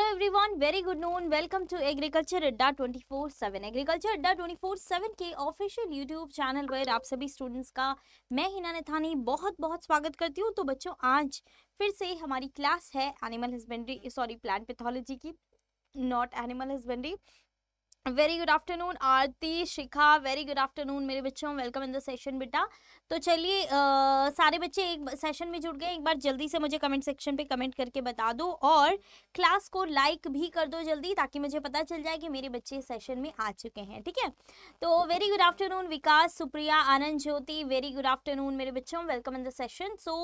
hello everyone very good noon welcome to agriculture Adda 24/7 agriculture Adda 24/7 के official YouTube channel पर आप सभी स्टूडेंट्स का मैं हिना नेथानी बहुत बहुत स्वागत करती हूँ तो बच्चों आज फिर से हमारी क्लास है animal husbandry sorry plant pathology की not animal husbandry very good afternoon Aarti Shikha very good afternoon मेरे बच्चों वेलकम इन द सेशन बेटा तो चलिए सारे बच्चे एक सेशन में जुड़ गए एक बार जल्दी से मुझे कमेंट सेक्शन पे कमेंट करके बता दो और क्लास को लाइक भी कर दो जल्दी ताकि मुझे पता चल जाए कि मेरे बच्चे सेशन में आ चुके हैं ठीक है तो very good afternoon Vikas Supriya Anand Jyoti very good afternoon मेरे बच्चों welcome in the session so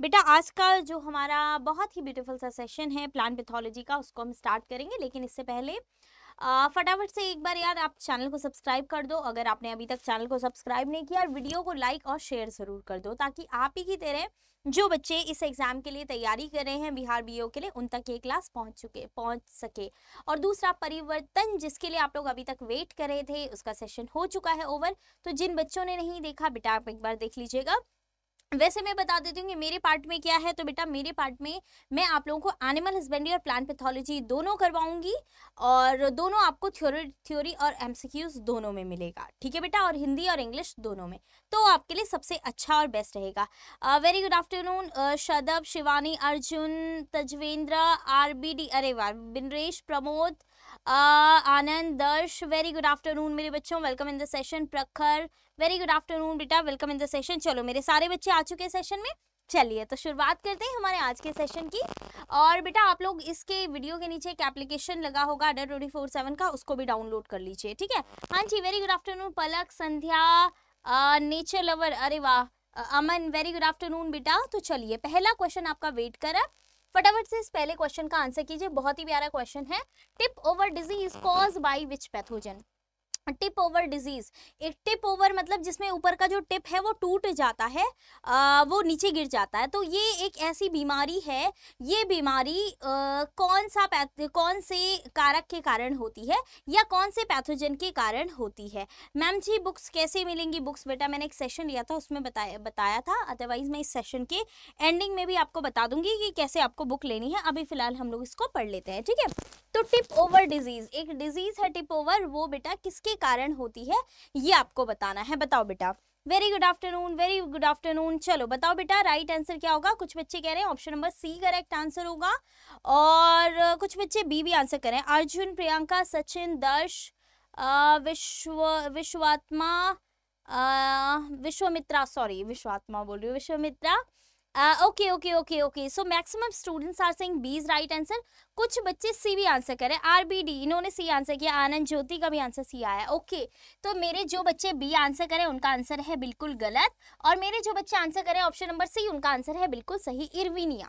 बेटा आज का जो हमारा बहुत ही ब्यूटीफुल सा सेशन है प्लान पैथोलॉजी का उसको हम स्टार्ट करेंगे लेकिन इससे पहले फटाफट से एक बार यार आप चैनल को सब्सक्राइब कर दो अगर आपने अभी तक चैनल को सब्सक्राइब नहीं किया वीडियो को लाइक और शेयर ज़रूर कर दो ताकि आप ही की तरह जो बच्चे इस एग्ज़ाम के लिए तैयारी कर रहे हैं बिहार बीओ के लिए उन तक ये क्लास पहुंच चुके पहुंच सके और दूसरा परिवर्तन जिसके लिए आप लोग अभी तक वेट कर रहे थे उसका सेशन हो चुका है ओवर तो जिन बच्चों ने नहीं देखा बेटा आप एक बार देख लीजिएगा वैसे मैं बता देती हूँ कि मेरे पार्ट में क्या है तो बेटा मेरे पार्ट में मैं आप लोगों को एनिमल हस्बेंड्री और प्लांट पैथोलॉजी दोनों करवाऊंगी और दोनों आपको थ्योरी थ्योरी और एमसीक्यूज दोनों में मिलेगा ठीक है बेटा और हिंदी और इंग्लिश दोनों में तो आपके लिए सबसे अच्छा और बेस्ट रहेगा very good afternoon Shadab Shivani Arjun Tajvender R B D अरे वाह बिनरेश प्रमोद आनंद दर्श वेरी गुड आफ्टरनून मेरे बच्चों welcome in the session Prakhar very good afternoon बेटा वेलकम इन द सेशन चलो मेरे सारे बच्चे आ चुके हैं सेशन में चलिए तो शुरुआत करते हैं हमारे आज के सेशन की और बेटा आप लोग इसके वीडियो के नीचे एक एप्लीकेशन लगा होगा अडर ट्वेंटी फोर सेवन का उसको भी डाउनलोड कर लीजिए ठीक है हाँ जी very good afternoon Palak Sandhya nature lover अरे वाह अमन वेरी गुड आफ्टरनून बेटा तो चलिए पहला क्वेश्चन आपका वेट करा फटाफट से इस पहले क्वेश्चन का आंसर कीजिए बहुत ही प्यारा क्वेश्चन है tip over disease cause by which pathogen tip over disease एक टिप ओवर मतलब जिसमें ऊपर का जो टिप है वो टूट जाता है आ, वो नीचे गिर जाता है तो ये एक ऐसी बीमारी है ये बीमारी आ, कौन सा कौन से कारक के कारण होती है या कौन से पैथोजन के कारण होती है मैम जी बुक्स कैसे मिलेंगी बुक्स बेटा मैंने एक सेशन लिया था उसमें बताया बताया था अदरवाइज मैं इस सेशन के एंडिंग में भी आपको बता दूंगी कि कैसे आपको बुक लेनी है अभी फिलहाल हम लोग इसको पढ़ लेते हैं ठीक है तो टिप ओवर डिजीज एक डिजीज है टिप ओवर वो बेटा किसके कारण होती है ये आपको बताना है बताओ बेटा very good afternoon very good afternoon चलो बताओ बेटा राइट आंसर क्या होगा कुछ बच्चे कह रहे हैं option number C correct answer होगा और कुछ बच्चे बी भी आंसर करें अर्जुन प्रियंका सचिन दर्श विश्व विश्वात्मा विश्वमित्रा सॉरी विश्वात्मा बोल रही हूँ Vishwamitra okay okay okay okay so maximum students are saying B is right answer कुछ बच्चे सी भी आंसर करें आर बी डी इन्होंने सी आंसर किया आनंद ज्योति का भी आंसर सी आया ओके okay, तो मेरे जो बच्चे बी आंसर करें उनका आंसर है बिल्कुल गलत और मेरे जो बच्चे आंसर करें ऑप्शन नंबर सी उनका आंसर है बिल्कुल सही इरविनिया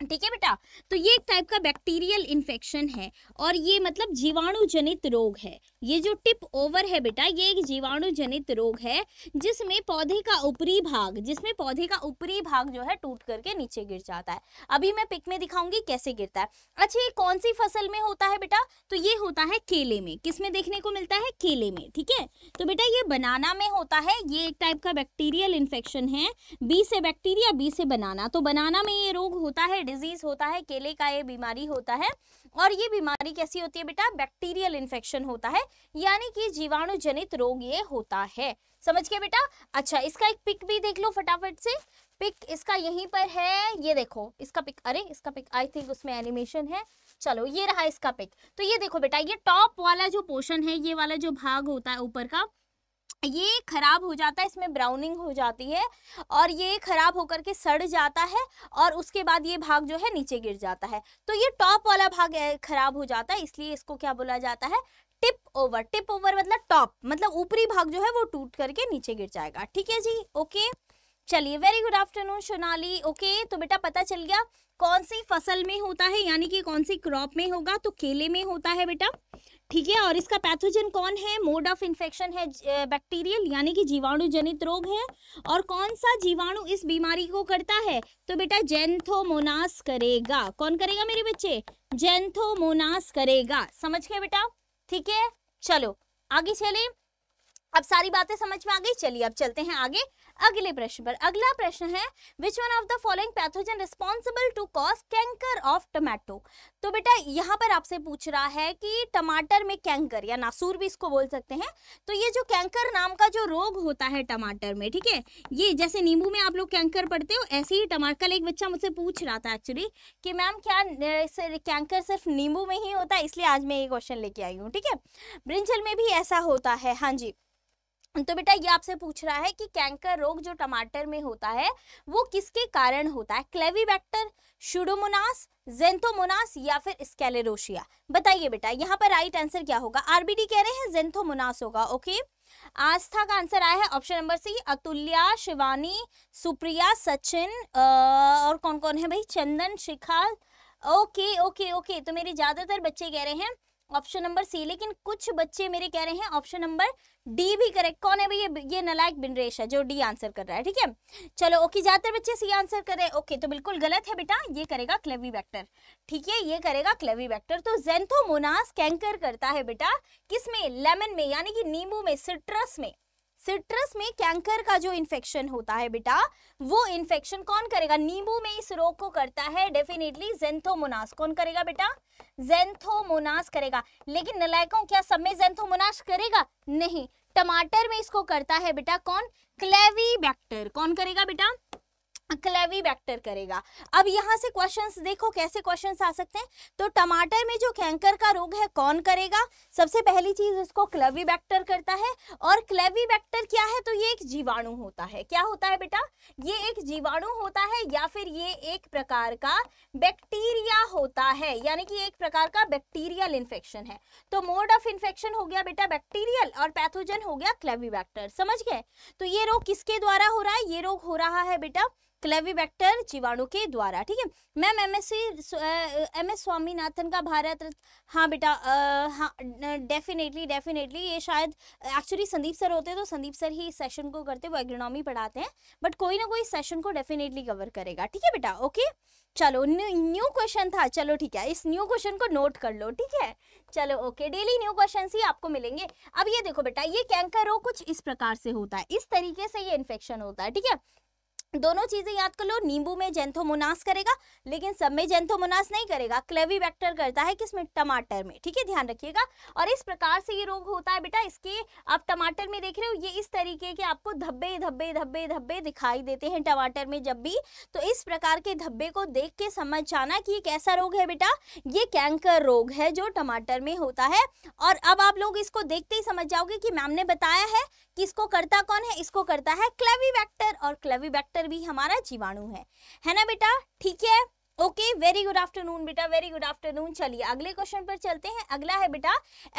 ठीक है बेटा तो ये एक टाइप का बैक्टीरियल इन्फेक्शन है और ये मतलब जीवाणु जनित रोग है ये जो टिप ओवर है बेटा ये एक जीवाणु जनित रोग है जिसमें पौधे का ऊपरी भाग जिसमें पौधे का ऊपरी भाग जो है टूट करके नीचे गिर जाता है अभी मैं पिक में दिखाऊंगी कैसे गिरता है अच्छा ये कौन सी फसल में होता है बेटा तो ये होता है केले में किस में देखने को मिलता है केले में ठीक है तो बेटा ये बनाना में होता है ये एक टाइप का बैक्टीरियल इन्फेक्शन है बी से बैक्टीरिया बी से बनाना तो बनाना में ये रोग होता होता है डिजीज होता है केले का ये बीमारी होता है और ये बीमारी कैसी होती है बेटा बैक्टीरियल इन्फेक्शन होता है यानी कि जीवाणु जनित रोग ये होता है समझ के बेटा अच्छा इसका एक पिक भी देख लो फटाफट से पिक इसका यहीं पर है ये देखो इसका पिक अरे इसका पिक आई थिंक उसमें एनिमेशन है चलो ये रहा इसका पिक तो ये देखो बेटा ये टॉप वाला जो पोर्शन है ये वाला जो भाग होता है ऊपर का ये खराब हो जाता है इसमें ब्राउनिंग हो जाती है और ये खराब होकर के सड़ जाता है और उसके बाद ये भाग जो है नीचे गिर जाता है तो ये टॉप वाला भाग खराब हो जाता है इसलिए इसको क्या बोला जाता है टिप ओवर टिप ओवर मतलब टॉप मतलब ऊपरी भाग जो है वो टूट करके नीचे गिर जाएगा ठीक है जी ओके चलिए very good afternoon Sonali okay तो बेटा पता चल गया कौन सी फसल में होता है यानी कि कौन सी क्रॉप में होगा तो केले में होता है बेटा ठीक है और इसका पैथोजन कौन है मोड ऑफ इन्फेक्शन है बैक्टीरियल यानी कि जीवाणु जनित रोग है और कौन सा जीवाणु इस बीमारी को करता है तो बेटा जेंथोमोनास करेगा कौन करेगा मेरे बच्चे जेंथोमोनास करेगा समझ गए बेटा ठीक है चलो आगे चले अब सारी बातें समझ में आ गई चलिए अब चलते हैं आगे अगले प्रश्न पर अगला प्रश्न है which one of the following pathogen responsible to cause canker of tomato तो बेटा यहाँ पर आपसे पूछ रहा है कि टमाटर में कैंकर या नासूर भी इसको बोल सकते हैं तो ये जो कैंकर नाम का जो रोग होता है टमाटर में ठीक है ये जैसे नींबू में आप लोग कैंकर पड़ते हो ऐसे ही टमाटर कल एक बच्चा मुझसे पूछ रहा था एक्चुअली कि मैम क्या कैंकर सिर्फ नींबू में ही होता है इसलिए आज मैं ये क्वेश्चन लेके आई हूँ ठीक है ब्रिंजल में भी ऐसा होता है हाँ जी तो बेटा ये आपसे पूछ रहा है कि कैंकर रोग जो टमाटर में होता है वो किसके कारण होता है बैक्टर शुडोमोनास जेंथोमोनास या फिर स्केलेरोशिया बताइए बेटा यहाँ पर राइट आंसर क्या होगा आरबीडी कह रहे हैं जेंथोमोनास होगा ओके आस्था का आंसर आया है option number C Atulya Shivani Supriya Sachin और कौन कौन है भाई Chandan Shikha okay okay okay तो मेरे ज़्यादातर बच्चे कह रहे हैं ऑप्शन नंबर सी लेकिन कुछ बच्चे मेरे कह रहे हैं ऑप्शन नंबर डी भी करेक्ट कौन है भैया ये ये नलायक बिंद्रेश है जो डी आंसर कर रहा है ठीक है चलो ओके ज्यादातर बच्चे सी आंसर कर रहे हैं ओके तो बिल्कुल गलत है बेटा ये करेगा क्लेवी वेक्टर ठीक है ये करेगा क्लेवी वेक्टर तो जेंथोमोनास कैंकर करता है बेटा किसमें लेमन में यानी कि नींबू में सिट्रस में सिट्रस में कैंकर का जो इन्फेक्शन होता है बेटा वो इन्फेक्शन कौन करेगा नींबू में इस रोग को करता है डेफिनेटली जेंथोमोनास कौन करेगा बेटा जेंथोमोनास करेगा लेकिन नलायकों क्या सब में जेंथोमोनास करेगा नहीं टमाटर में इसको करता है बेटा कौन क्लेवी बैक्टर कौन करेगा बेटा क्लेवी बैक्टर करेगा अब यहाँ से क्वेश्चंस देखो कैसे क्वेश्चंस आ सकते हैं तो टमाटर में जो कैंकर का रोग है कौन करेगा सबसे पहली चीज उसको क्लेवी बैक्टर करता है और क्लेवी बैक्टर क्या है तो ये एक जीवाणु होता है क्या होता है बेटा ये एक जीवाणु होता है या फिर ये एक प्रकार का बैक्टीरिया होता है यानी कि एक प्रकार का बैक्टीरियल इन्फेक्शन है तो मोड ऑफ इन्फेक्शन हो गया बेटा बैक्टीरियल और पैथोजन हो गया क्लेवी बैक्टर समझ गए तो ये रोग किसके द्वारा हो रहा है ये रोग हो रहा है बेटा क्लेविबैक्टर जीवाणु के द्वारा ठीक है ma'am M S M S Swaminathan का भारत हाँ बेटा हाँ डेफिनेटली डेफिनेटली ये शायद एक्चुअली संदीप सर होते हैं तो संदीप सर ही इस सेशन को करते वो एग्रोनॉमी पढ़ाते हैं बट कोई ना कोई सेशन को डेफिनेटली कवर करेगा ठीक है बेटा ओके चलो न्यू क्वेश्चन था चलो ठीक है इस न्यू क्वेश्चन को नोट कर लो ठीक है चलो ओके डेली न्यू क्वेश्चन ही आपको मिलेंगे अब ये देखो बेटा ये कैंकर रोग कुछ इस प्रकार से होता है इस तरीके से ये इन्फेक्शन होता है ठीक है दोनों चीज़ें याद कर लो नींबू में जेंथोमोनास करेगा लेकिन सब में जेंथोमोनास नहीं करेगा क्लेवी बैक्टर करता है किसमें टमाटर में ठीक है ध्यान रखिएगा और इस प्रकार से ये रोग होता है बेटा इसके आप टमाटर में देख रहे हो ये इस तरीके के आपको धब्बे धब्बे धब्बे धब्बे दिखाई देते हैं टमाटर में जब भी तो इस प्रकार के धब्बे को देख के समझ जाना कि ये कैसा रोग है बेटा ये कैंकर रोग है जो टमाटर में होता है और अब आप लोग इसको देखते ही समझ जाओगे कि मैम ने बताया है कि इसको करता कौन है इसको करता है क्लेवी और क्लेवी अंदर भी हमारा जीवाणु है है ना बेटा ठीक है ओके वेरी गुड आफ्टरनून बेटा वेरी गुड आफ्टरनून चलिए अगले क्वेश्चन पर चलते हैं अगला है बेटा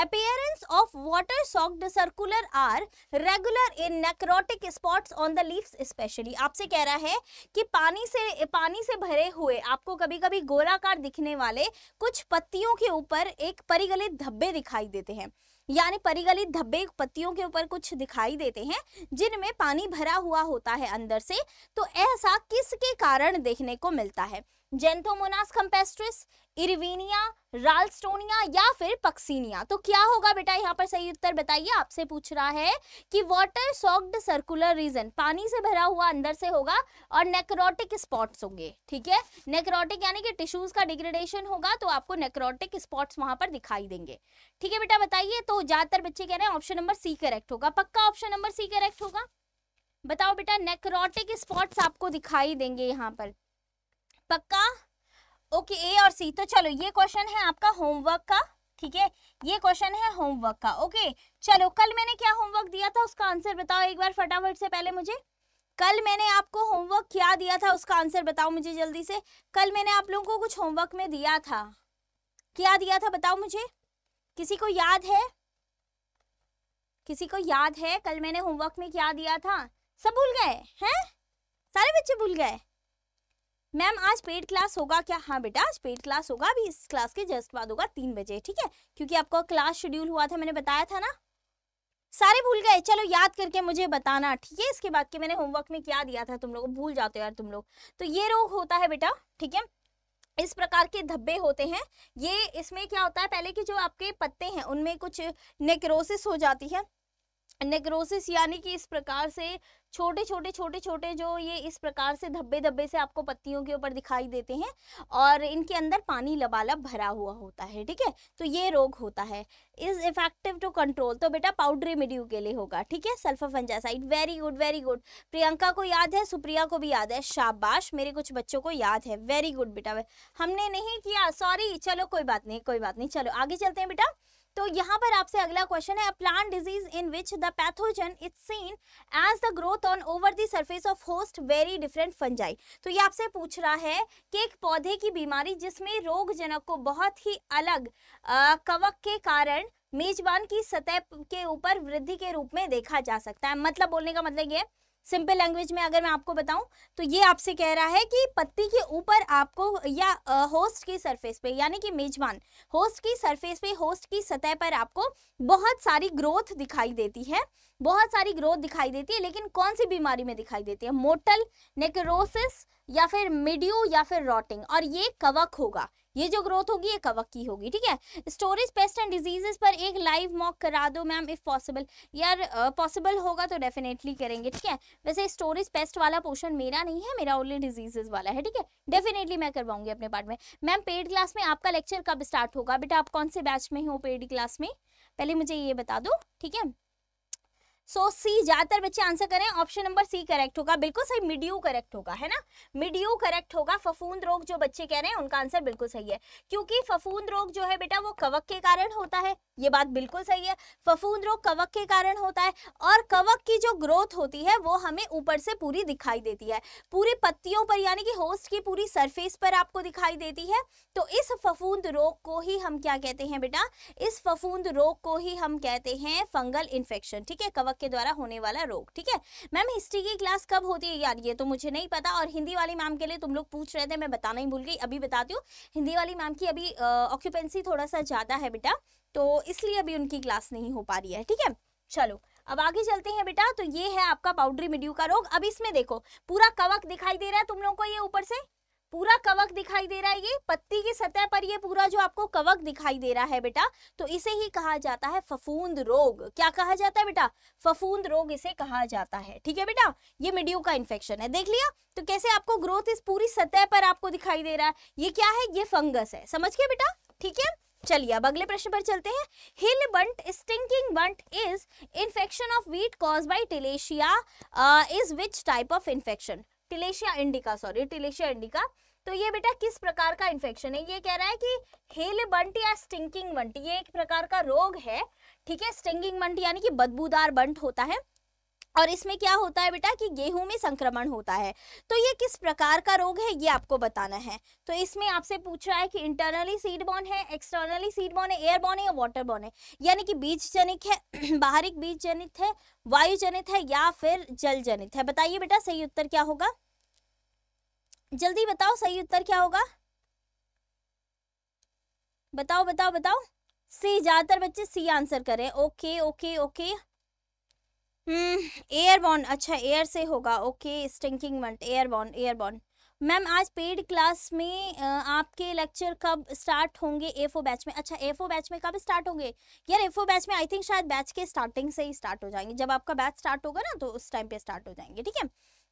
appearance of water soaked circular or regular in necrotic spots on the leaves specially आपसे कह रहा है कि पानी से पानी से भरे हुए आपको कभी कभी गोलाकार दिखने वाले कुछ पत्तियों के ऊपर एक परिगलित धब्बे दिखाई देते हैं यानी परिगलित धब्बे पत्तियों के ऊपर कुछ दिखाई देते हैं जिनमें पानी भरा हुआ होता है अंदर से तो ऐसा किसके कारण देखने को मिलता है जेंथोमोनास कम्पेस्ट्रिस इरविनिया राल्स्टोनिया या फिर पक्सीनिया तो क्या होगा बेटा यहाँ पर सही उत्तर बताइए आपसे पूछ रहा है कि वाटर सॉक्ड सर्कुलर रीजन पानी से भरा हुआ अंदर से होगा और नेक्रोटिक स्पॉट्स होंगे ठीक है नेक्रोटिक यानी कि टिश्यूज का डिग्रेडेशन होगा तो आपको नेक्रोटिक स्पॉट्स वहां पर दिखाई देंगे ठीक है बेटा बताइए तो ज्यादातर बच्चे कह रहे हैं ऑप्शन नंबर सी करेक्ट होगा पक्का ऑप्शन नंबर सी करेक्ट होगा बताओ बेटा नेक्रोटिक स्पॉट्स आपको दिखाई देंगे यहाँ पर पक्का ओके ए और सी तो चलो ये क्वेश्चन है आपका होमवर्क का ठीक है ये क्वेश्चन है होमवर्क का ओके चलो कल मैंने क्या होमवर्क दिया था उसका आंसर बताओ एक बार फटाफट से पहले मुझे कल मैंने आपको होमवर्क क्या दिया था उसका आंसर बताओ मुझे जल्दी से कल मैंने आप लोगों को कुछ होमवर्क में दिया था क्या दिया था बताओ मुझे किसी को याद है किसी को याद है कल मैंने होमवर्क में क्या दिया था सब भूल गए हैं सारे बच्चे भूल गए मैम आज पेड क्लास होगा क्या हाँ बेटा आज पेड क्लास होगा अभी इस क्लास के जस्ट बाद होगा तीन बजे ठीक है क्योंकि आपका क्लास शेड्यूल हुआ था मैंने बताया था ना सारे भूल गए चलो याद करके मुझे बताना ठीक है इसके बाद के मैंने होमवर्क में क्या दिया था तुम लोग भूल जाते हो यार तुम लोग तो ये रोग होता है बेटा ठीक है इस प्रकार के धब्बे होते हैं ये इसमें क्या होता है पहले कि जो आपके पत्ते हैं उनमें कुछ नेक्रोसिस हो जाती है नेग्रोसिस यानी कि इस प्रकार से छोटे छोटे छोटे छोटे जो ये इस प्रकार से धब्बे धब्बे से आपको पत्तियों के ऊपर दिखाई देते हैं और इनके अंदर पानी लबालब भरा हुआ होता है ठीक है तो ये रोग होता है इज इफेक्टिव टू कंट्रोल तो बेटा पाउडरी मिड्यू के लिए होगा ठीक है sulphur fungicide very good very good Priyanka को याद है सुप्रिया को भी याद है शाबाश मेरे कुछ बच्चों को याद है वेरी गुड बेटा हमने नहीं किया सॉरी चलो कोई बात नहीं कोई बात नहीं चलो आगे चलते हैं बेटा तो यहाँ पर आपसे अगला क्वेश्चन है plant disease in which the pathogen it's seen as the growth on over the surface of host very different fungi तो ये आपसे पूछ रहा है कि एक पौधे की बीमारी जिसमें रोगजनक को बहुत ही अलग आ, कवक के कारण मेजबान की सतह के ऊपर वृद्धि के रूप में देखा जा सकता है मतलब बोलने का मतलब ये सिंपल लैंग्वेज में अगर मैं आपको बताऊं तो ये आपसे कह रहा है कि पत्ती के ऊपर आपको या होस्ट की सरफेस पे यानी कि मेजबान होस्ट की सरफेस पे होस्ट की सतह पर आपको बहुत सारी ग्रोथ दिखाई देती है बहुत सारी ग्रोथ दिखाई देती है लेकिन कौन सी बीमारी में दिखाई देती है मोटल नेक्रोसिस या फिर मिड्यू या फिर रॉटिंग और ये कवक होगा ये जो ग्रोथ होगी ये कवक की होगी ठीक है स्टोरेज पेस्ट एंड डिजीजेस पर एक लाइव मॉक करा दो मैम इफ़ पॉसिबल यार पॉसिबल uh, होगा तो डेफिनेटली करेंगे ठीक है वैसे स्टोरेज पेस्ट वाला पोर्शन मेरा नहीं है मेरा ओनली डिजीजेस वाला है ठीक है डेफिनेटली मैं करवाऊंगी अपने पार्ट में मैम पेड क्लास में आपका लेक्चर कब स्टार्ट होगा बेटा आप कौन से बैच में हो पेड क्लास में पहले मुझे ये बता दो ठीक है सो सी ज्यादातर बच्चे आंसर करें ऑप्शन नंबर सी करेक्ट होगा बिल्कुल सही मिड्यू करेक्ट होगा है ना मिड्यू करेक्ट होगा फफूंद रोग जो बच्चे कह रहे हैं उनका आंसर बिल्कुल सही है क्योंकि फफूंद रोग जो है बेटा वो कवक के कारण होता है ये बात बिल्कुल सही है फफूंद रोग कवक के कारण होता है और कवक की जो ग्रोथ होती है वो हमें ऊपर से पूरी दिखाई देती है पूरी पत्तियों पर यानी कि होस्ट की पूरी सरफेस पर आपको दिखाई देती है तो इस फफूंद रोग को ही हम क्या कहते हैं बेटा इस फफूंद रोग को ही हम कहते हैं फंगल इन्फेक्शन ठीक है कवक कवक के द्वारा होने वाला रोग ठीक है मैम हिस्ट्री की क्लास कब होती है यार ये तो मुझे नहीं पता और हिंदी वाली मैम के लिए तुम लोग पूछ रहे थे मैं बताना ही भूल गई अभी बताती हूँ हिंदी वाली मैम की अभी ऑक्यूपेंसी थोड़ा सा ज़्यादा है बेटा तो इसलिए अभी उनकी क्लास नहीं हो पा रही है ठीक है चलो अब आगे चलते हैं बेटा तो ये है आपका पाउडरी मिड्यू का रोग अब इसमें देखो पूरा कवक दिखाई दे रहा है तुम लोगों को ये ऊपर से पूरा कवक दिखाई दे रहा है ये पत्ती की सतह पर ये पूरा जो आपको कवक दिखाई दे रहा है बेटा तो इसे ही कहा जाता है फफूंद रोग क्या कहा जाता है बेटा फफूंद रोग इसे कहा जाता है ठीक है बेटा ये मिडियो का इन्फेक्शन है देख लिया तो कैसे आपको ग्रोथ इस पूरी सतह पर आपको दिखाई दे रहा है ये क्या है ये फंगस है समझ गए बेटा ठीक है चलिए अब अगले प्रश्न पर चलते हैं hill bunt stinking bunt is infection of wheat cause by Tilletia is which type of infection Tilletia indica sorry Tilletia indica तो ये बेटा किस प्रकार का इन्फेक्शन है ये कह रहा है कि हेल बंट या स्टिंकिंग बंट ये एक प्रकार का रोग है ठीक है स्टिंगिंग बंट यानी कि बदबूदार बंट होता है और इसमें क्या होता है बेटा कि गेहूं में संक्रमण होता है तो ये किस प्रकार का रोग है ये आपको बताना है तो इसमें आपसे पूछ रहा है कि इंटरनली सीड बॉन है एक्सटर्नली सीड बॉन है एयर बॉन है या वाटर बॉन है यानी कि बीज जनित है बाहरिक बीज जनित है वायु जनित है या फिर जल जनित है बताइए बेटा सही उत्तर क्या होगा जल्दी बताओ सही उत्तर क्या होगा बताओ बताओ बताओ सी ज्यादातर बच्चे सी आंसर करें okay okay okay hmm, airborne अच्छा एयर से होगा okay stinking bunt airborne airborne ma'am आज पेड क्लास में आपके लेक्चर कब स्टार्ट होंगे ए फो बैच में अच्छा ए फो बैच में कब स्टार्ट होंगे यार ए फो बैच में आई थिंक शायद बैच के स्टार्टिंग से ही स्टार्ट हो जाएंगे जब आपका बैच स्टार्ट होगा ना तो उस टाइम पे स्टार्ट हो जाएंगे ठीक है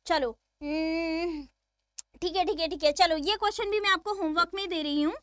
चलो हम्म, ठीक है ठीक है ठीक है चलो ये क्वेश्चन भी मैं आपको होमवर्क में दे रही हूँ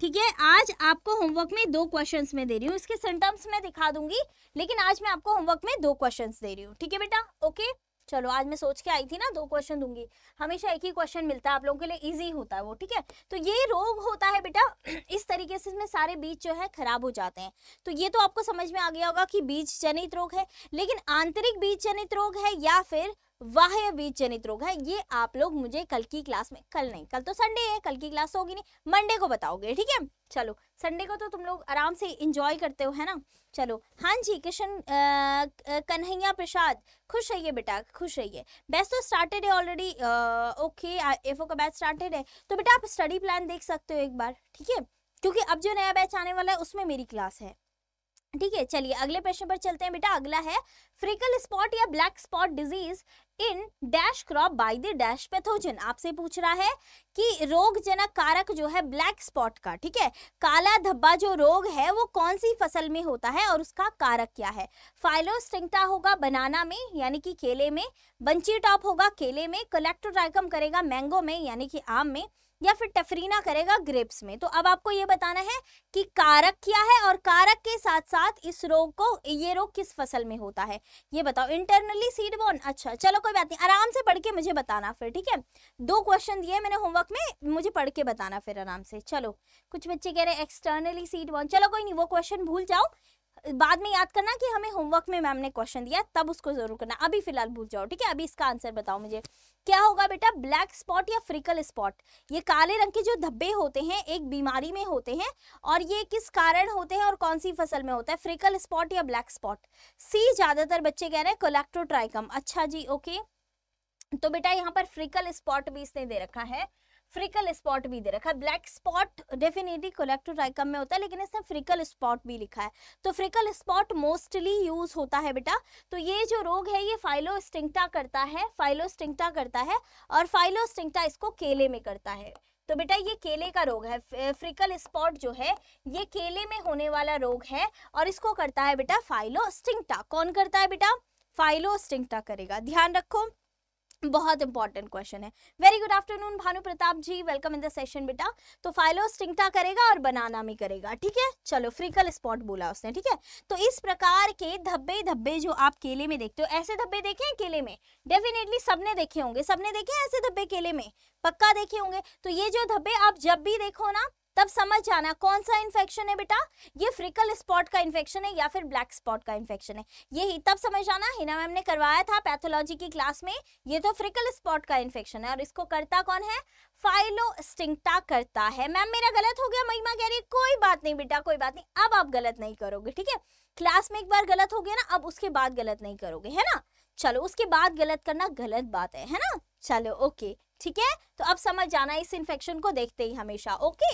ठीक है आज आपको होमवर्क में दो क्वेश्चंस में दे रही हूँ इसके सिम्टम्स मैं दिखा दूंगी लेकिन आज मैं आपको होमवर्क में दो क्वेश्चंस दे रही हूँ ठीक है बेटा ओके चलो आज मैं सोच के आई थी ना दो क्वेश्चन दूंगी हमेशा एक ही क्वेश्चन मिलता है आप लोगों के लिए इजी होता है वो ठीक है तो ये रोग होता है बेटा इस तरीके से इसमें सारे बीज जो है खराब हो जाते हैं तो ये तो आपको समझ में आ गया होगा कि बीज जनित रोग है लेकिन आंतरिक बीज जनित रोग है या फिर वाह्य बीज जनित रोग है ये आप लोग मुझे कल की क्लास में कल नहीं कल तो संडे है कल की क्लास होगी नहीं मंडे को बताओगे ठीक है चलो संडे को तो तुम लोग आराम से इंजॉय करते हो है ना चलो हाँ जी किशन कन्हैया प्रसाद खुश रहिए बेटा खुश रहिए बैच तो स्टार्टेड है ऑलरेडी ओके एफओ का बैच स्टार्टेड है तो बेटा आप स्टडी प्लान देख सकते हो एक बार ठीक है क्योंकि अब जो नया बैच आने वाला है उसमें मेरी क्लास है ठीक है चलिए अगले प्रश्न पर चलते हैं बेटा अगला है फ्रिकल स्पॉट या black spot disease in dash crop by the dash pathogen आपसे पूछ रहा है कि रोगजनक कारक जो है ब्लैक स्पॉट का ठीक है काला धब्बा जो रोग है वो कौन सी फसल में होता है और उसका कारक क्या है फाइलोस्टिंगटा होगा बनाना में यानी कि केले में बंची टॉप होगा केले में कलेक्टोट्राइकम करेगा मैंगो में यानी कि आम में या फिर टफरीना करेगा ग्रेप्स में तो अब आपको ये बताना है कि कारक क्या है और कारक के साथ साथ इस रोग को ये रोग किस फसल में होता है ये बताओ इंटरनली सीड बोन अच्छा चलो कोई बात नहीं आराम से पढ़ के मुझे बताना फिर ठीक है दो क्वेश्चन दिए मैंने होमवर्क में मुझे पढ़ के बताना फिर आराम से चलो कुछ बच्चे कह रहे हैं एक्सटर्नली सीड बोन चलो कोई नहीं वो क्वेश्चन भूल जाओ बाद में याद करना कि हमें होमवर्क में मैम ने क्वेश्चन दिया तब उसको जरूर करना अभी फिलहाल भूल जाओ ठीक है अभी इसका आंसर बताओ मुझे क्या होगा बेटा ब्लैक स्पॉट या फ्रिकल स्पॉट ये काले रंग के जो धब्बे होते हैं एक बीमारी में होते हैं और ये किस कारण होते हैं और कौन सी फसल में होता है फ्रिकल स्पॉट या ब्लैक स्पॉट सी ज्यादातर बच्चे कह रहे हैं कोलेक्ट्रोट्राइकम अच्छा जी ओके तो बेटा यहाँ पर फ्रिकल स्पॉट भी इसने दे रखा है फ्रिकल स्पॉट भी दे रखा है ब्लैक स्पॉट डेफिनेटली कोलेक्टोट्राइकम में होता है लेकिन इसमें फ्रिकल स्पॉट भी लिखा है तो फ्रिकल स्पॉट मोस्टली यूज होता है बेटा तो ये जो रोग है ये फाइलोस्टिंगटा करता है फाइलोस्टिंगटा करता है और फाइलोस्टिंगटा इसको केले में करता है तो बेटा ये केले का रोग है फ्रिकल स्पॉट जो है ये केले में होने वाला रोग है और इसको करता है बेटा फाइलोस्टिंगटा कौन करता है बेटा फाइलोस्टिंगटा करेगा ध्यान रखो बहुत इंपॉर्टेंट क्वेश्चन है very good afternoon Bhanu Pratap ji welcome in the session बेटा तो फाइलो स्टिंगटा करेगा और बनाना में करेगा ठीक है चलो फ्रीकल स्पॉट बोला उसने ठीक है तो इस प्रकार के धब्बे धब्बे जो आप केले में देखते हो ऐसे धब्बे देखे हैं केले में डेफिनेटली सबने देखे होंगे सबने देखे ऐसे धब्बे केले में पक्का देखे होंगे तो ये जो धब्बे आप जब भी देखो ना तब समझ जाना कौन सा इन्फेक्शन है बेटा ये फ्रिकल स्पॉट का इन्फेक्शन है या फिर ब्लैक स्पॉट का इन्फेक्शन है ये तब समझ जाना हिना मैम ने करवाया था पैथोलॉजी की क्लास में ये तो फ्रिकल स्पॉट का इन्फेक्शन है और इसको करता कौन है स्टिंगटा करता है मैम मेरा गलत हो गया महिमा कह रही कोई बात नहीं बेटा कोई बात नहीं अब आप गलत नहीं करोगे ठीक है क्लास में एक बार गलत हो गया ना अब उसके बाद गलत नहीं करोगे है ना चलो उसके बाद गलत करना गलत बात है है ना चलो ओके ठीक है तो अब समझ जाना इस इन्फेक्शन को देखते ही हमेशा ओके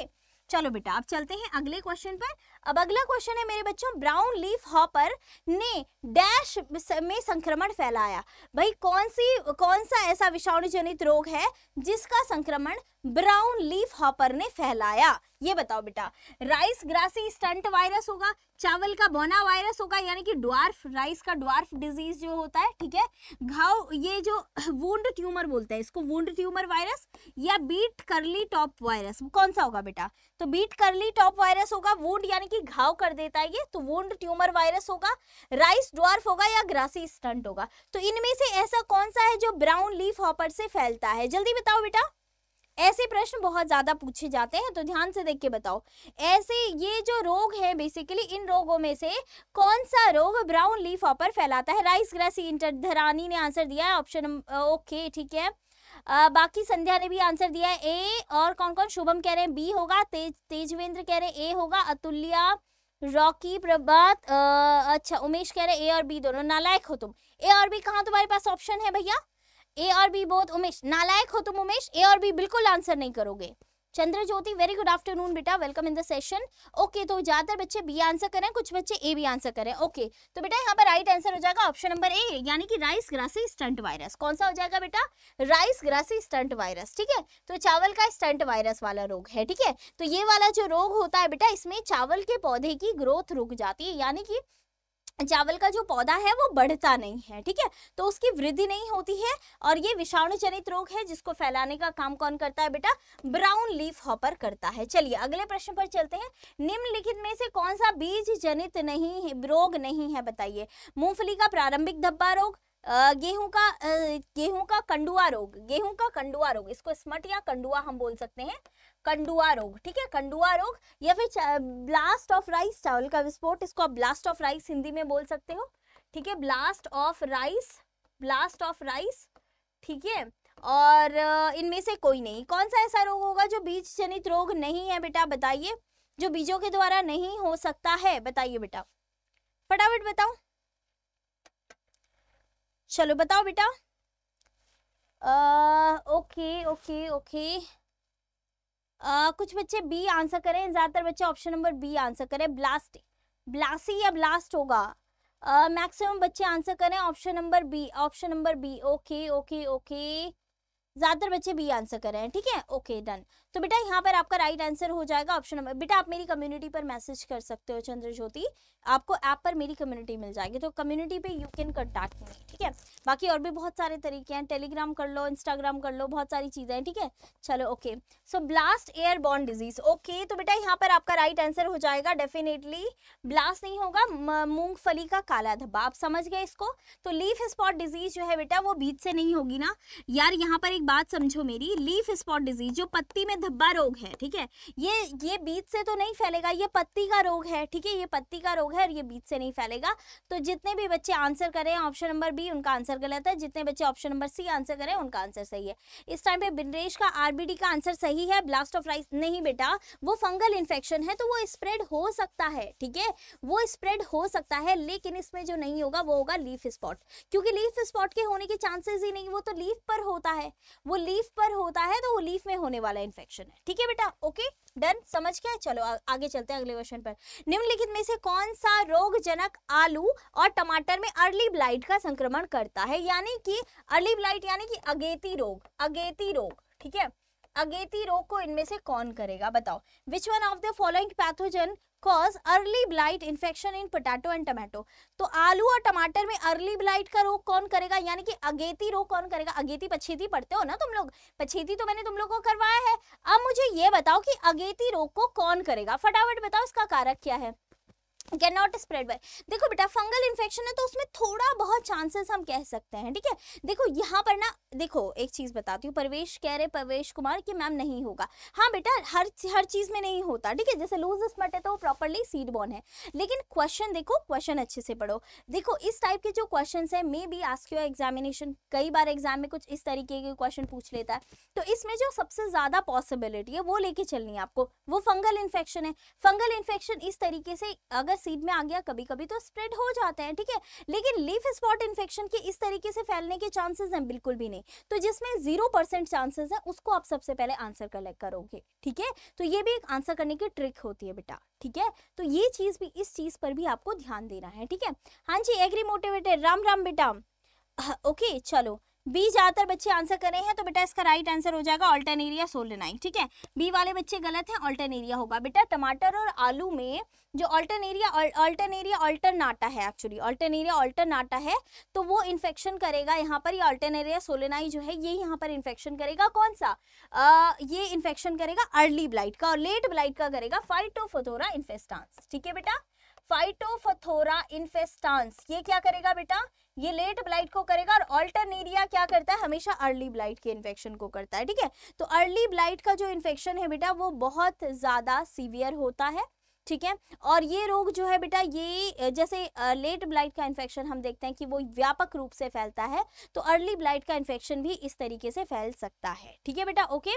चलो बेटा अब चलते हैं अगले क्वेश्चन पर अब अगला क्वेश्चन है मेरे बच्चों ब्राउन लीफ हॉपर ने डैश में संक्रमण फैलाया भाई कौन सी कौन सा ऐसा विषाणु जनित रोग है जिसका संक्रमण ब्राउन लीफ हॉपर ने फैलाया ये बताओ बेटा राइस ग्रासी स्टंट वायरस होगा चावल का बोना वायरस होगा यानी कि ड्वार्फ राइस का ड्वार्फ डिजीज जो होता है ठीक है घाव ये जो वुंड ट्यूमर बोलते हैं इसको वुंड ट्यूमर वायरस या बीट करली टॉप वायरस कौन सा होगा बेटा तो बीट करली टॉप वायरस होगा वुंड यानी कि ही घाव कर देता है ये तो वोंड ट्यूमर वायरस होगा राइस ड्वार्फ होगा या ग्रासी स्टंट होगा तो इनमें से ऐसा कौन सा है जो ब्राउन लीफ हॉपर से फैलता है जल्दी बताओ बेटा ऐसे प्रश्न बहुत ज़्यादा पूछे जाते हैं तो ध्यान से देख के बताओ ऐसे ये जो रोग है बेसिकली इन रोगों में से कौन सा रोग ब्राउन लीफ ऑपर फैलाता है राइस ग्रासी इंटर धरानी ने आंसर दिया है ऑप्शन ओके ठीक है बाकी संध्या ने भी आंसर दिया है ए और कौन कौन शुभम कह रहे हैं बी होगा तेज तेजवेंद्र कह रहे हैं ए होगा अतुल्या रॉकी प्रभात अच्छा उमेश कह रहे हैं ए और बी दोनों नालायक हो तुम ए और बी कहाँ तुम्हारे पास ऑप्शन है भैया ए और बी बोध उमेश नालायक हो तुम उमेश ए और बी बिल्कुल आंसर नहीं करोगे Chandra Jyoti very good afternoon बेटा welcome in the session okay तो ज्यादातर बच्चे बी आंसर करें कुछ बच्चे ए भी आंसर करें ओके okay, तो बेटा यहाँ पर राइट आंसर हो जाएगा ऑप्शन नंबर ए यानी कि राइस ग्रासी स्टंट वायरस कौन सा हो जाएगा बेटा राइस ग्रासी स्टंट वायरस ठीक है तो चावल का स्टंट वायरस वाला रोग है ठीक है तो ये वाला जो रोग होता है बेटा इसमें चावल के पौधे की ग्रोथ रुक जाती है यानी कि चावल का जो पौधा है वो बढ़ता नहीं है ठीक है तो उसकी वृद्धि नहीं होती है और ये विषाणु जनित रोग है जिसको फैलाने का काम कौन करता है बेटा ब्राउन लीफ हॉपर करता है चलिए अगले प्रश्न पर चलते हैं निम्नलिखित में से कौन सा बीज जनित नहीं रोग नहीं है बताइए मूंगफली का प्रारंभिक धब्बा रोग गेहूं का गेहूं का कंडुआ रोग गेहूं का कंडुआ रोग इसको स्मट या कंडुआ हम बोल सकते हैं कंडुआ रोग ठीक है कंडुआ रोग या फिर ब्लास्ट ऑफ राइस चावल का विस्फोट इसको आप ब्लास्ट ऑफ राइस हिंदी में बोल सकते हो ठीक है blast of rice blast of rice ठीक है और इनमें से कोई नहीं कौन सा ऐसा रोग होगा जो बीज जनित रोग नहीं है बेटा बताइए जो बीजों के द्वारा नहीं हो सकता है बताइए बेटा फटाफट बताओ चलो बताओ बेटा ओके ओके ओके आ, कुछ बच्चे बी आंसर करें ज्यादातर बच्चे ऑप्शन नंबर बी आंसर करें ब्लास्ट ब्लासी या ब्लास्ट होगा मैक्सिमम बच्चे आंसर करें option number B option number B okay okay okay ज्यादातर बच्चे बी आंसर करें ठीक है ओके डन तो बेटा यहाँ पर आपका राइट आंसर हो जाएगा ऑप्शन नंबर बेटा आप मेरी कम्युनिटी पर मैसेज कर सकते हो चंद्र ज्योति आपको ऐप पर मेरी कम्युनिटी मिल जाएगी तो कम्युनिटी पे यू कैन कॉन्टैक्ट मी ठीक है बाकी और भी बहुत सारे तरीके हैं टेलीग्राम कर लो इंस्टाग्राम कर लो बहुत सारी चीज़ें हैं ठीक है चलो okay so blast airborne disease okay तो बेटा यहाँ पर आपका राइट आंसर हो जाएगा डेफिनेटली ब्लास्ट नहीं होगा मूंगफली का काला धब्बा आप समझ गए इसको तो लीफ स्पॉट डिजीज जो है बेटा वो बीच से नहीं होगी ना यार यहाँ पर एक बात समझो मेरी लीफ स्पॉट डिजीज जो पत्ती में धब्बा रोग है ठीक है ये ये बीज से तो नहीं फैलेगा ये पत्ती का रोग है ठीक है ये पत्ती का रोग है और ये बीज से नहीं फैलेगा तो जितने भी बच्चे आंसर करें ऑप्शन नंबर बी उनका आंसर गलत है जितने बच्चे ऑप्शन नंबर सी आंसर करें उनका आंसर सही है इस टाइम पे बिंद्रेश का आरबीडी का आंसर सही है ब्लास्ट ऑफ राइस नहीं बेटा वो फंगल इन्फेक्शन है तो वो स्प्रेड हो सकता है ठीक है वो स्प्रेड हो सकता है लेकिन इसमें जो नहीं होगा वो होगा लीफ स्पॉट क्योंकि लीफ स्पॉट के होने के चांसेस ही नहीं वो तो लीफ पर होता है वो लीफ पर होता है तो वो लीफ में होने वाला इन्फेक्शन रिएक्शन है ठीक है बेटा ओके डन समझ गया चलो आ, आगे चलते हैं अगले क्वेश्चन पर निम्नलिखित में से कौन सा रोगजनक आलू और टमाटर में अर्ली ब्लाइट का संक्रमण करता है यानी कि अर्ली ब्लाइट यानी कि अगेती रोग अगेती रोग ठीक है अगेती रोग को इनमें से कौन करेगा बताओ which one of the following pathogen cause early blight infection in potato and tomato तो आलू और टमाटर में अर्ली ब्लाइट का रोग कौन करेगा यानी कि अगेती रोग कौन करेगा अगेती पछेती पढ़ते हो ना तुम लोग पछेती तो मैंने तुम लोग को करवाया है अब मुझे ये बताओ कि अगेती रोग को कौन करेगा फटाफट बताओ इसका कारक क्या है कैन नॉट स्प्रेड बाय देखो बेटा फंगल इन्फेक्शन है तो उसमें थोड़ा बहुत चांसेस हम कह सकते हैं ठीक है देखो यहाँ पर ना देखो एक चीज़ बताती हूँ परवेश कह रहे परवेश कुमार कि मैम नहीं होगा हाँ बेटा हर हर चीज़ में नहीं होता ठीक है जैसे लूज स्मट है तो वो प्रॉपरली सीड बॉर्न है लेकिन क्वेश्चन देखो क्वेश्चन अच्छे से पढ़ो देखो इस टाइप के जो क्वेश्चन है may be ask your examination कई बार एग्जाम में कुछ इस तरीके के क्वेश्चन पूछ लेता है तो इसमें जो सबसे ज़्यादा पॉसिबिलिटी है वो लेके चलनी है आपको वो फंगल इन्फेक्शन है फंगल इन्फेक्शन इस तरीके से अगर सीड में आ गया कभी कभी तो स्प्रेड हो जाते हैं ठीक है लेकिन लीफ स्पॉट इन्फेक्शन के इस तरीके से फैलने के चांसेस हैं बिल्कुल भी नहीं तो जिसमें जीरो परसेंट चांसेस है उसको आप सबसे पहले आंसर कलेक्ट करोगे ठीक है तो ये भी एक आंसर करने की ट्रिक होती है बेटा ठीक है तो ये चीज भी इस चीज पर भी आपको ध्यान देना है ठीक है हाँ जी एग्री मोटिवेटेड राम राम बेटा ओके चलो बी ज़्यादातर बच्चे आंसर करें हैं तो बेटा इसका राइट आंसर हो जाएगा एरिया सोलेनाइन ठीक है बी वाले बच्चे गलत हैं एरिया होगा बेटा टमाटर और आलू में जो ऑल्टरनेरिया ऑल्टरनेरिया ऑल्टरनाटा है एक्चुअली ऑल्टरनेरिया ऑल्टरनाटा है तो वो इन्फेक्शन करेगा यहाँ पर ये एरिया सोलेनाई जो है ये यहाँ पर इन्फेक्शन करेगा कौन सा आ, ये इन्फेक्शन करेगा अर्ली ब्लाइट का और लेट ब्लाइट का करेगा फाइटोफोथोरा इन्फेस्टांस ठीक है बेटा फाइटोफथोरा इन्फेस्टांस ये क्या करेगा बेटा ये लेट ब्लाइट को करेगा और अल्टरनेरिया क्या करता है हमेशा अर्ली ब्लाइट के इन्फेक्शन को करता है ठीक है तो अर्ली ब्लाइट का जो इन्फेक्शन है बेटा वो बहुत ज़्यादा सीवियर होता है ठीक है और ये रोग जो है बेटा ये जैसे लेट ब्लाइट का इन्फेक्शन हम देखते हैं कि वो व्यापक रूप से फैलता है तो अर्ली ब्लाइट का इन्फेक्शन भी इस तरीके से फैल सकता है ठीक है बेटा ओके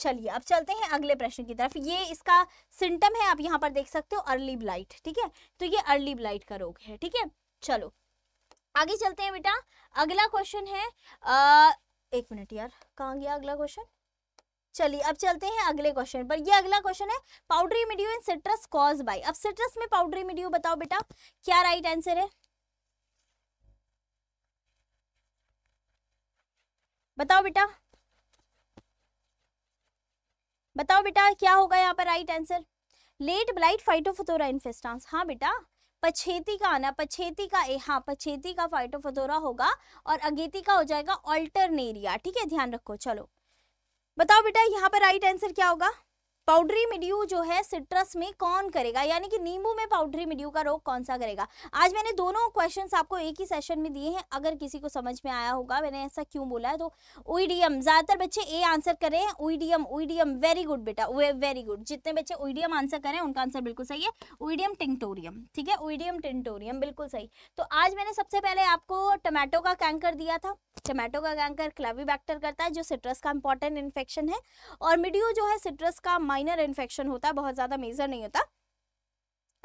चलिए अब चलते हैं अगले प्रश्न की तरफ ये इसका सिम्टम है आप यहाँ पर देख सकते हो अर्ली ब्लाइट ठीक है तो ये अर्ली ब्लाइट का रोग है ठीक है चलो आगे चलते हैं बेटा अगला क्वेश्चन है आ, एक मिनट यार कहाँ गया अगला क्वेश्चन चलिए अब चलते हैं अगले क्वेश्चन पर ये अगला क्वेश्चन है powdery mildew in citrus cause by अब सिट्रस में पाउडरी मीडियो बताओ बेटा क्या राइट आंसर है बताओ बेटा बताओ बेटा क्या होगा यहाँ पर right answer late blight Phytophthora infestans हाँ बेटा पछेती का आना पछेती का ए हाँ पछेती का फाइटोफोथोरा होगा और अगेती का हो जाएगा ऑल्टरनेरिया ठीक है ध्यान रखो चलो बताओ बेटा यहाँ पर राइट आंसर क्या होगा पाउडरी मिड्यू जो है सिट्रस में कौन करेगा यानी कि नींबू में पाउडरी मिड्यू का रोग कौन सा करेगा आज मैंने दोनों क्वेश्चन आपको एक ही सेशन में दिए हैं अगर किसी को समझ में आया होगा मैंने ऐसा क्यों बोला है तो ओईडीएम ज़्यादातर बच्चे ए आंसर कर रहे हैं ओईडीएम ओईडीएम वेरी गुड बेटा वेरी गुड जितने बच्चे ओईडीएम आंसर करें उनका आंसर बिल्कुल सही है ओईडीएम टिंगटोरियम ठीक है ओईडीएम टिंगटोरियम बिल्कुल सही तो आज मैंने सबसे पहले आपको टमाटो का कैंकर दिया था टमाटो का कैंकर क्लावी करता है जो सिट्रस का इंपॉर्टेंट इन्फेक्शन है और मिड्यू जो है सिट्रस का माइनर इन्फेक्शन होता है बहुत ज़्यादा मेजर नहीं होता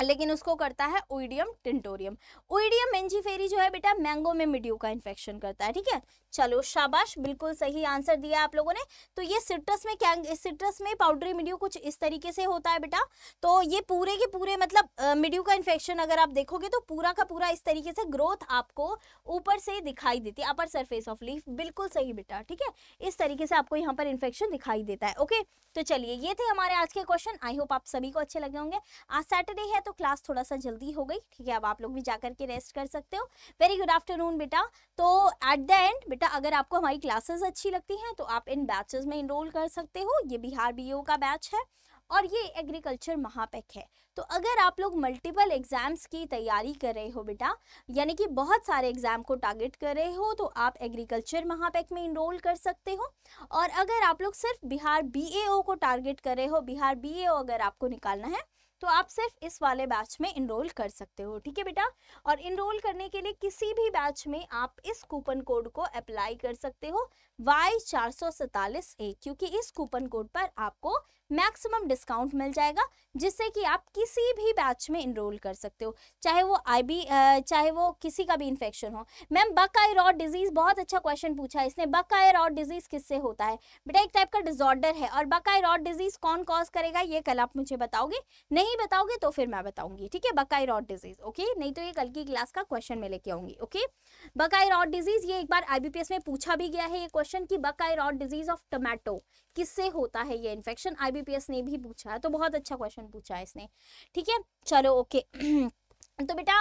लेकिन उसको करता है ओइडियम टिंटोरियम ओइडियम एंजीफेरी जो है बेटा मैंगो में मिड्यू का इन्फेक्शन करता है ठीक है चलो शाबाश बिल्कुल सही आंसर दिया आप लोगों ने तो ये सिट्रस में क्या सिट्रस में पाउडरी मिड्यू कुछ इस तरीके से होता है बेटा तो ये पूरे के पूरे मतलब मिड्यू का इन्फेक्शन अगर आप देखोगे तो पूरा का पूरा इस तरीके से ग्रोथ आपको ऊपर से दिखाई देती है अपर सरफेस ऑफ लीफ बिल्कुल सही बेटा ठीक है इस तरीके से आपको यहाँ पर इन्फेक्शन दिखाई देता है ओके तो चलिए ये थे हमारे आज के क्वेश्चन आई होप आप सभी को अच्छे लगे होंगे आज सैटरडे है तो क्लास थोड़ा सा जल्दी हो गई ठीक है अब आप लोग भी जाकर के रेस्ट कर सकते हो वेरी गुड आफ्टरनून बेटा तो एट द एंड बेटा अगर आपको हमारी क्लासेस अच्छी लगती हैं तो आप इन बैचेस में इनरोल कर सकते हो ये बिहार बी का बैच है और ये एग्रीकल्चर महापैक है तो अगर आप लोग मल्टीपल एग्ज़ाम्स की तैयारी कर रहे हो बेटा यानी कि बहुत सारे एग्ज़ाम को टारगेट कर रहे हो तो आप एग्रीकल्चर महापैक में इनरोल कर सकते हो और अगर आप लोग सिर्फ बिहार बीएओ को टारगेट कर रहे हो बिहार बीएओ अगर आपको निकालना है तो आप सिर्फ इस वाले बैच में इनरोल कर सकते हो ठीक है बेटा और इनरोल करने के लिए किसी भी बैच में आप इस कूपन कोड को अप्लाई कर सकते हो वाई चार सौ सैतालीस ए क्योंकि इस कूपन कोड पर आपको मैक्सिमम डिस्काउंट मिल जाएगा जिससे कि आप किसी भी बैच में इनरोल कर सकते हो चाहे वो आईबी चाहे वो किसी का भी इन्फेक्शन हो मैम बकाई रॉड डिजीज़ बहुत अच्छा क्वेश्चन पूछा है इसने बकाई रॉड डिजीज़ किससे होता है बेटा एक टाइप का डिजॉर्डर है और बकाई रॉड डिजीज़ कौन कॉज करेगा ये कल आप मुझे बताओगे नहीं बताओगे तो फिर मैं बताऊंगी ठीक है बकाई रॉड डिजीज़ ओके नहीं तो ये कल की क्लास का क्वेश्चन में लेके आऊंगी ओके बकाई रॉड डिजीज़ ये एक बार आई में पूछा भी गया है ये क्वेश्चन क्वेश्चन की buckeye rot disease of tomato किससे होता है ये इन्फेक्शन आईबीपीएस ने भी पूछा है तो बहुत अच्छा क्वेश्चन पूछा है इसने ठीक है चलो ओके तो बेटा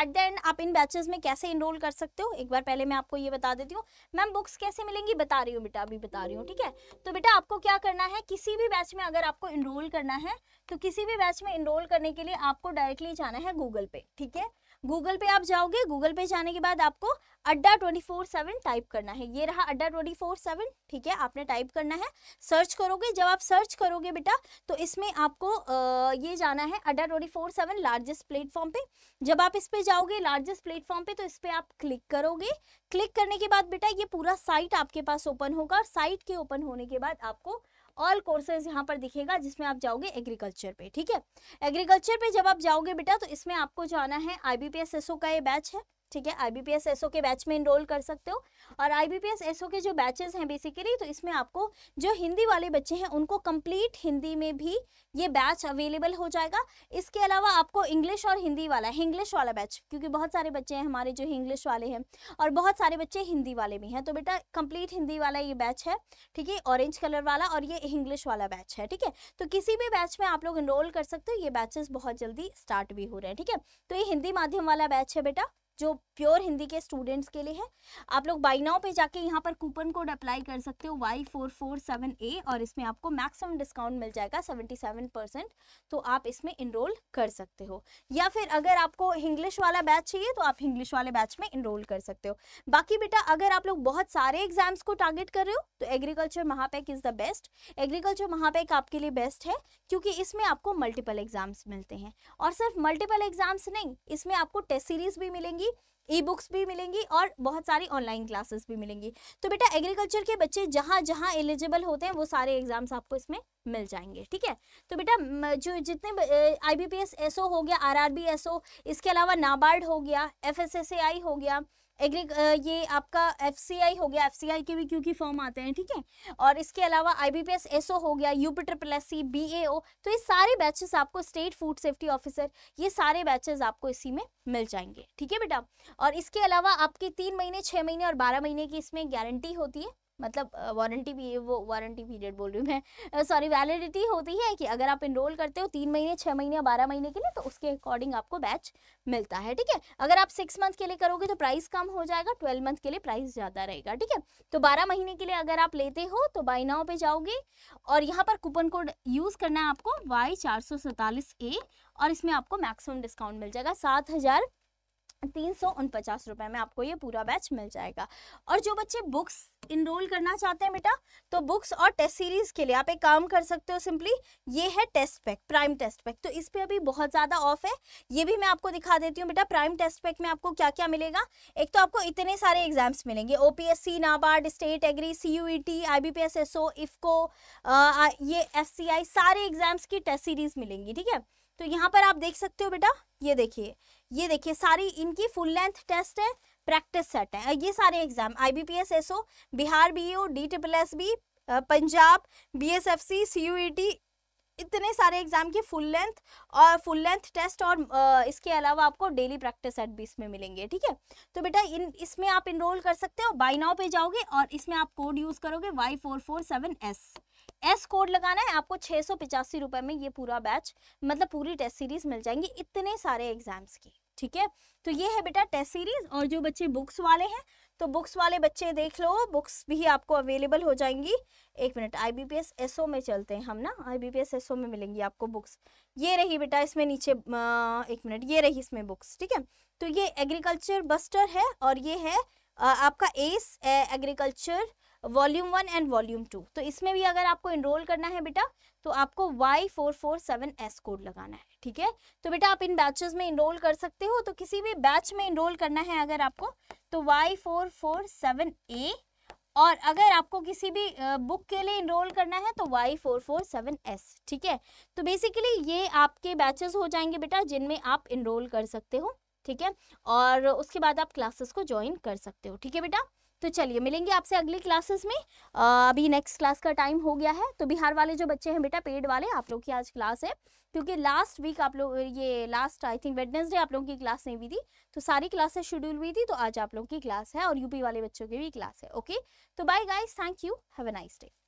एट द एंड आप इन बैचेस में कैसे इनरोल कर सकते हो एक बार पहले मैं आपको ये बता देती हूँ मैम बुक्स कैसे मिलेंगी बता रही हूँ बेटा अभी बता रही हूँ ठीक है तो बेटा आपको क्या करना है किसी भी बैच में अगर आपको इनरोल करना है तो किसी भी बैच में इनरोल करने के लिए आपको डायरेक्टली जाना है गूगल पे ठीक है गूगल पे आप जाओगे गूगल पे जाने के बाद आपको अड्डा ट्वेंटी फोर सेवन टाइप करना है ये रहा अड्डा ट्वेंटी फोर सेवन ठीक है आपने टाइप करना है सर्च करोगे जब आप सर्च करोगे बेटा तो इसमें आपको आ, ये जाना है Adda twenty four seven largest platform पे जब आप इस पे जाओगे लार्जेस्ट प्लेटफॉर्म पे तो इस पर आप क्लिक करोगे क्लिक करने के बाद बेटा ये पूरा साइट आपके पास ओपन होगा और साइट के ओपन होने के बाद आपको ऑल कोर्सेज यहाँ पर दिखेगा जिसमें आप जाओगे एग्रीकल्चर पे ठीक है एग्रीकल्चर पे जब आप जाओगे बेटा तो इसमें आपको जाना है आई बी का ये बैच है ठीक है I B P S SO के बैच में इनरोल कर सकते हो और I B P S SO के जो बैचेस हैं बेसिकली तो इसमें आपको जो हिंदी वाले बच्चे हैं उनको कंप्लीट हिंदी में भी ये बैच अवेलेबल हो जाएगा इसके अलावा आपको इंग्लिश और हिंदी वाला इंग्लिश वाला बैच क्योंकि बहुत सारे बच्चे हैं हमारे जो इंग्लिश वाले हैं और बहुत सारे बच्चे हिंदी वाले भी हैं तो बेटा कंप्लीट हिंदी वाला ये बैच है ठीक है ऑरेंज कलर वाला और ये इंग्लिश वाला बैच है ठीक है तो किसी भी बैच में आप लोग इनरोल कर सकते हो ये बैचेस बहुत जल्दी स्टार्ट भी हो रहे हैं ठीक है तो ये हिंदी माध्यम वाला बैच है बेटा जो प्योर हिंदी के स्टूडेंट्स के लिए है आप लोग बाइनाओ पे जाके यहाँ पर कूपन कोड अप्लाई कर सकते हो Y four four seven A और इसमें आपको मैक्सिमम डिस्काउंट मिल जाएगा सेवेंटी सेवन परसेंट तो आप इसमें इनरोल कर सकते हो या फिर अगर आपको इंग्लिश वाला बैच चाहिए तो आप इंग्लिश वाले बैच में इनरोल कर सकते हो बाकी बेटा अगर आप लोग बहुत सारे एग्जाम्स को टारगेट कर रहे हो तो agriculture Mahapack is the best agriculture Mahapack आपके लिए बेस्ट है क्योंकि इसमें आपको मल्टीपल एग्जाम्स मिलते हैं और सिर्फ मल्टीपल एग्जाम्स नहीं इसमें आपको टेस्ट सीरीज भी मिलेंगी ई बुक्स भी मिलेंगी और बहुत सारी ऑनलाइन क्लासेस भी मिलेंगी तो बेटा एग्रीकल्चर के बच्चे जहाँ जहाँ एलिजिबल होते हैं वो सारे एग्जाम्स आपको इसमें मिल जाएंगे ठीक है तो बेटा जो जितने I B P S S O हो गया R R B S O इसके अलावा नाबार्ड हो गया F S S A I हो गया एग्री ये आपका एफ हो गया एफ के भी क्योंकि फॉर्म आते हैं ठीक है और इसके अलावा आई बी हो गया UP triple S C B A O तो ये सारे बैचेस आपको स्टेट फूड सेफ्टी ऑफिसर ये सारे बैचेस आपको इसी में मिल जाएंगे ठीक है बेटा और इसके अलावा आपके तीन महीने छः महीने और बारह महीने की इसमें गारंटी होती है मतलब वारंटी भी वो वारंटी पीरियड बोल रही हूँ मैं सॉरी वैलिडिटी होती है कि अगर आप इनरोल करते हो तीन महीने छः महीने बारह महीने के लिए तो उसके अकॉर्डिंग आपको बैच मिलता है ठीक है अगर आप सिक्स मंथ के लिए करोगे तो प्राइस कम हो जाएगा ट्वेल्व मंथ के लिए प्राइस ज़्यादा रहेगा ठीक है तो बारह महीने के लिए अगर आप लेते हो तो बाई नाव पे जाओगे और यहाँ पर कूपन कोड यूज़ करना है आपको वाई चार सौ सैंतालीस ए और इसमें आपको मैक्सिमम डिस्काउंट मिल जाएगा सात हज़ार तीन सौ उनपचास रुपए में आपको ये पूरा बैच मिल जाएगा और जो बच्चे बुक्स इनरोल करना चाहते हैं बेटा तो बुक्स और टेस्ट सीरीज के लिए आप एक काम कर सकते हो सिंपली ये है test pack prime test pack तो इस पर अभी बहुत ज़्यादा ऑफ है ये भी मैं आपको दिखा देती हूँ बेटा प्राइम टेस्ट पैक में आपको क्या क्या मिलेगा एक तो आपको इतने सारे एग्जाम्स मिलेंगे O P S C NABARD state agri C U E T I B P S S O IFFCO ये एफ सी आई सारे एग्जाम्स की टेस्ट सीरीज मिलेंगी ठीक है तो यहाँ पर आप देख सकते हो बेटा ये देखिए ये देखिए सारी इनकी फुल लेंथ टेस्ट है प्रैक्टिस सेट है ये सारे exam I B P S S O Bihar B O D triple S B Punjab B S F C C U E T इतने सारे एग्जाम के फुल लेंथ और फुल लेंथ टेस्ट और इसके अलावा आपको डेली प्रैक्टिस सेट भी इसमें मिलेंगे ठीक है तो बेटा इन इसमें आप इनरोल कर सकते हो बाई नाव पे जाओगे और इसमें आप कोड यूज़ करोगे Y four four seven S S code लगाना है आपको छः सौ पिचासी रुपए में ये पूरा बैच मतलब पूरी टेस्ट सीरीज मिल जाएंगी इतने सारे एग्जाम्स की ठीक है तो ये है बेटा टेस्ट सीरीज और जो बच्चे बुक्स वाले हैं तो बुक्स वाले बच्चे देख लो बुक्स भी आपको अवेलेबल हो जाएंगी एक minute I B P S S O में चलते हैं हम ना I B P S S O में मिलेंगी आपको बुक्स ये रही बेटा इसमें नीचे एक मिनट ये रही इसमें बुक्स ठीक है तो ये एग्रीकल्चर बस्टर है और ये है आपका S agriculture volume one and volume two तो इसमें भी अगर आपको इनरोल करना है बेटा तो आपको Y four four seven S code लगाना है ठीक है तो बेटा आप इन बैचेस में इनरोल कर सकते हो तो किसी भी बैच में इनरोल करना है अगर आपको तो Y four four seven A और अगर आपको किसी भी बुक के लिए इनरोल करना है तो Y four four seven S ठीक है तो बेसिकली ये आपके बैचेस हो जाएंगे बेटा जिनमें आप इनरोल कर सकते हो ठीक है और उसके बाद आप क्लासेस को ज्वाइन कर सकते हो ठीक है बेटा तो चलिए मिलेंगे आपसे अगली क्लासेस में आ, अभी नेक्स्ट क्लास का टाइम हो गया है तो बिहार वाले जो बच्चे हैं बेटा पेड वाले आप लोग की आज क्लास है क्योंकि लास्ट वीक आप लोग ये लास्ट आई थिंक वेडनेसडे आप लोगों की क्लास नहीं हुई थी तो सारी क्लासेस शेड्यूल हुई थी तो आज आप लोगों की क्लास है और यूपी वाले बच्चों की भी क्लास है ओके तो bye guys thank you have a nice day